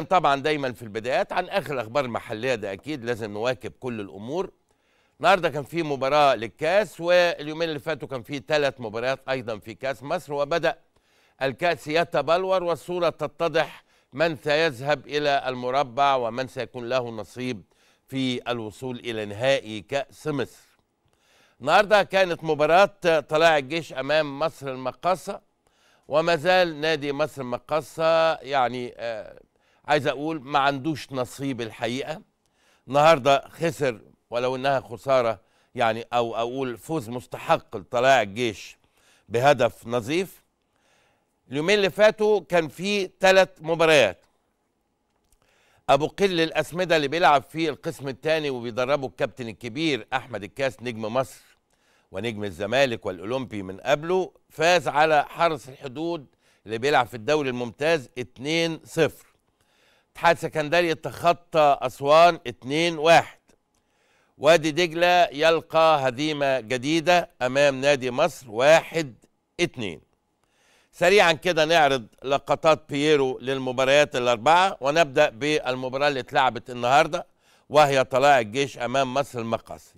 طبعا دايما في البدايات عن اخر الاخبار المحليه ده اكيد لازم نواكب كل الامور النهارده كان في مباراه للكاس واليومين اللي فاتوا كان في ثلاث مباريات ايضا في كاس مصر وبدا الكاس يتبلور والصوره تتضح من سيذهب الى المربع ومن سيكون له نصيب في الوصول الى نهائي كاس مصر النهارده كانت مباراه طلاع الجيش امام مصر المقاصه وما زال نادي مصر المقاصه يعني آه عايز اقول ما عندوش نصيب الحقيقه النهارده خسر ولو انها خساره يعني او اقول فوز مستحق لطلائع الجيش بهدف نظيف اليومين اللي فاتوا كان في ثلاث مباريات ابو قل الاسمده اللي بيلعب في القسم الثاني وبيدربه الكابتن الكبير احمد الكاس نجم مصر ونجم الزمالك والاولمبي من قبله فاز على حرس الحدود اللي بيلعب في الدوري الممتاز 2-0 اتحاد سكندري تخطى اسوان أسوان 2-1 وادي دجلة يلقى هزيمة جديدة أمام نادي مصر 1-2 سريعا كده نعرض لقطات بييرو للمباريات الأربعة ونبدأ بالمباراة اللي اتلعبت النهاردة وهي طلائع الجيش أمام مصر المقص